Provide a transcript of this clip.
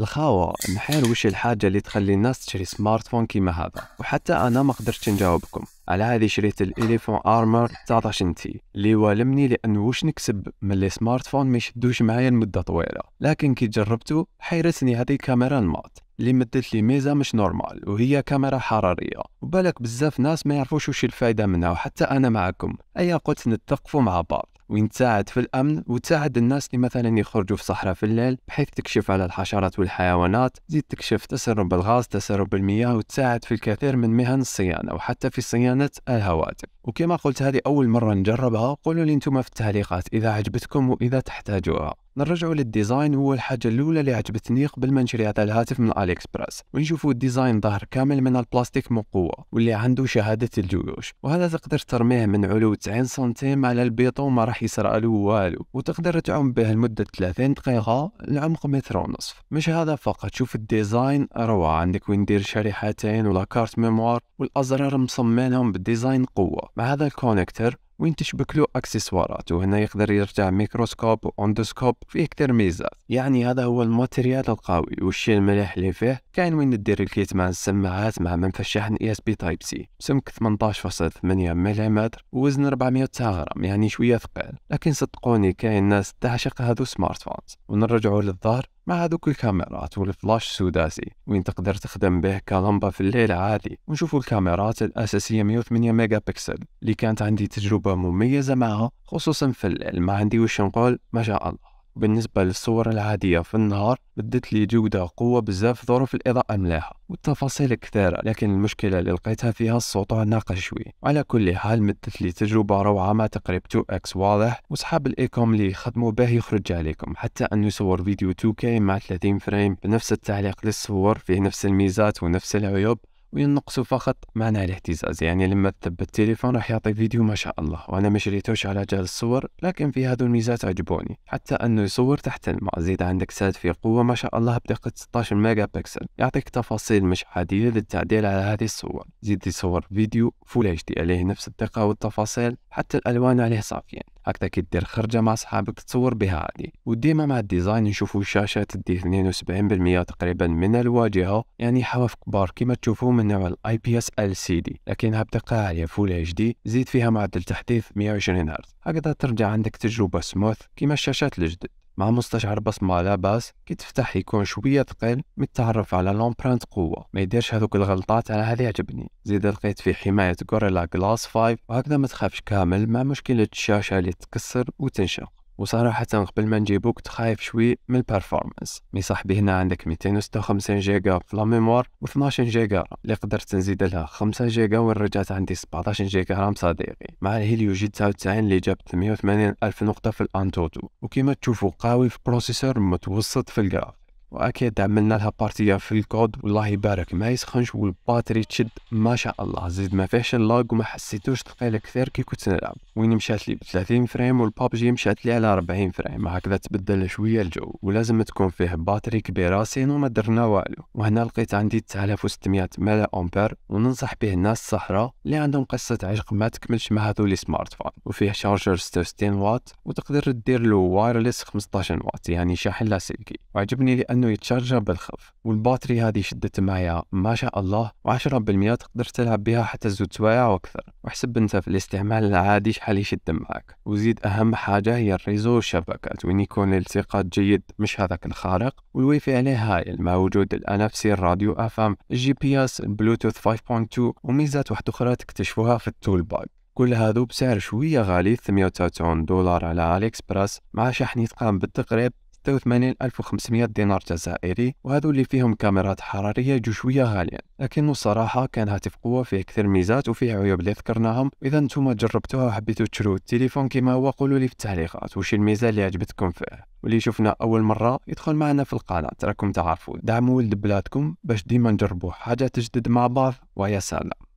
الخاوة نحير وش الحاجة اللي تخلي الناس تشري سمارت فون كيما هذا وحتى أنا ما قدرتش نجاوبكم على هذه شريت الإليفون آرمر 19 تي اللي والمني لأن وش نكسب من لي سمارت فون ما يشدوش معايا لمدة طويلة لكن كي جربته حيرتني هذه كاميرا المات اللي مدت لي ميزة مش نورمال وهي كاميرا حرارية وبالك بزاف ناس ما يعرفوش وش الفايدة منها وحتى أنا معكم أيا قلت نتقفوا مع بعض وين تساعد في الأمن وتساعد الناس اللي مثلا يخرجوا في صحراء في الليل بحيث تكشف على الحشرات والحيوانات تزيد تكشف تسرب الغاز تسرب المياه وتساعد في الكثير من مهن الصيانة وحتى في صيانة الهواتف وكما قلت هذه أول مرة نجربها قولوا لي أنتم في التعليقات إذا عجبتكم وإذا تحتاجوها نرجعوا للديزاين هو الحاجة الأولى اللي عجبتني قبل ما نشري هذا الهاتف من اليكسبرس اكسبرس ونشوفوا الديزاين ظهر كامل من البلاستيك مقوى واللي عنده شهادة الجيوش وهذا تقدر ترميه من علو 90 سنتيم على البيطو وما راح يصرع له والو وتقدر تعوم به لمدة 30 دقيقة لعمق متر ونصف مش هذا فقط شوف الديزاين روعة عندك وين دير شريحتين ولا كارت ميموار والأزرار مصممينهم بالديزاين قوة مع هذا الكونكتر وين تشبك له اكسسوارات وهنا يقدر يرجع ميكروسكوب واندوسكوب فيه كتير ميزات يعني هذا هو الماتريال القوي والشيء المليح اللي فيه كاين وين دير الكيت مع السماعات مع منفذ شحن اس بي تايب سي سمك 18.8 ملم ووزن 409 غرام يعني شويه ثقيل لكن صدقوني كاين ناس تعشق هادو سمارت فونز ونرجعوا للظهر مع هذوك الكاميرات والفلاش السداسي وين تقدر تخدم به كلمبة في الليل عادي ونشوفوا الكاميرات الأساسية 108 ميجا بكسل اللي كانت عندي تجربة مميزة معها خصوصا في الليل ما عندي وش نقول ما شاء الله وبالنسبة للصور العادية في النهار بدت لي جودة قوة بزاف ظروف الإضاءة ملاحة والتفاصيل كثيرة لكن المشكلة اللي لقيتها فيها الصوت ناقص شوي على كل حال مدت لي تجربة روعة مع تقريب 2 اكس واضح وصحاب الايكوم اللي خدموا به يخرج عليكم حتى أن يصور فيديو 2K مع 30 فريم بنفس التعليق للصور فيه نفس الميزات ونفس العيوب وينقص فقط معنى الاهتزاز يعني لما تثبت التليفون راح يعطي فيديو ما شاء الله وانا ما شريتوش على جال الصور لكن في هذو الميزات عجبوني حتى انه يصور تحت الماء زيد عندك ساد في قوة ما شاء الله بدقة 16 ميجا بكسل يعطيك تفاصيل مش عادية للتعديل على هذه الصور زيد يصور فيديو فول اتش دي عليه نفس الدقة والتفاصيل حتى الالوان عليه صافية هكذا كدير خرجه مع صحابك تصور بها عادي وديما مع الديزاين نشوفو الشاشه تدي 72% تقريبا من الواجهه يعني حواف كبار كما تشوفو من نوع الاي بي اس ال سي دي لكنها بدقه عاليه فول اتش دي زيد فيها معدل تحديث 120 هرتز هكذا ترجع عندك تجربه سموث كما الشاشات الجدد مع مستشعر بصمة لا باس كي تفتح يكون شوية ثقيل من التعرف على لومبرانت قوة ما يديرش هذوك الغلطات انا هذا يعجبني زيد لقيت في حماية غوريلا جلاس 5 وهكذا ما تخافش كامل مع مشكلة الشاشة اللي تكسر وتنشق وصراحة قبل ما نجيبو كنت خايف شوي من البرفورمانس مي صاحبي هنا عندك 256 جيجا في لا ميموار و 12 جيجا اللي قدرت نزيد لها 5 جيجا وين رجعت عندي 17 جيجا رام صديقي مع الهيليو جي 99 اللي جاب 380 ألف نقطة في الأنتوتو وكما تشوفوا قوي في بروسيسور متوسط في الجراف واكيد عملنا لها بارتيه في الكود والله يبارك ما يسخنش والباتري تشد ما شاء الله زيد ما فيهش اللاج وما حسيتوش ثقيله كثير كي كنت نلعب وين مشات لي ب 30 فريم والبابجي مشات لي على 40 فريم هكذا تبدل شويه الجو ولازم تكون فيه باتري كبيره سينو ما درنا والو وهنا لقيت عندي 9600 ملا امبير وننصح به الناس الصحراء اللي عندهم قصه عشق ما تكملش مع هذو لي سمارت فون وفيه شارجر 66 واط وتقدر دير له وايرلس 15 واط يعني شاحن لاسلكي وعجبني لان انه يتشارجر بالخف والباتري هذه شدت معي ما شاء الله و10% تقدر تلعب بها حتى تزود سوايع واكثر واحسب انت في الاستعمال العادي شحال يشد معك وزيد اهم حاجه هي الريزو والشبكات وين يكون الالتقاط جيد مش هذاك الخارق والواي فاي عليه هايل مع وجود الان الراديو اف ام الجي بي اس البلوتوث 5.2 وميزات واحده اخرى تكتشفوها في التول باج كل هذو بسعر شوية غالي 899 دولار على أليكسبرس مع شحن يتقام بالتقريب 86500 دينار جزائري وهذو اللي فيهم كاميرات حرارية جشوية غالية لكن الصراحة كان هاتف قوة فيه كثير ميزات وفيه عيوب اللي ذكرناهم إذا نتوما جربتوها وحبيتوا تشرو التليفون كما هو قولوا لي في التعليقات وش الميزة اللي عجبتكم فيه واللي شفنا أول مرة يدخل معنا في القناة راكم تعرفوا دعموا ولد بلادكم باش ديما نجربوا حاجة تجدد مع بعض ويا سلام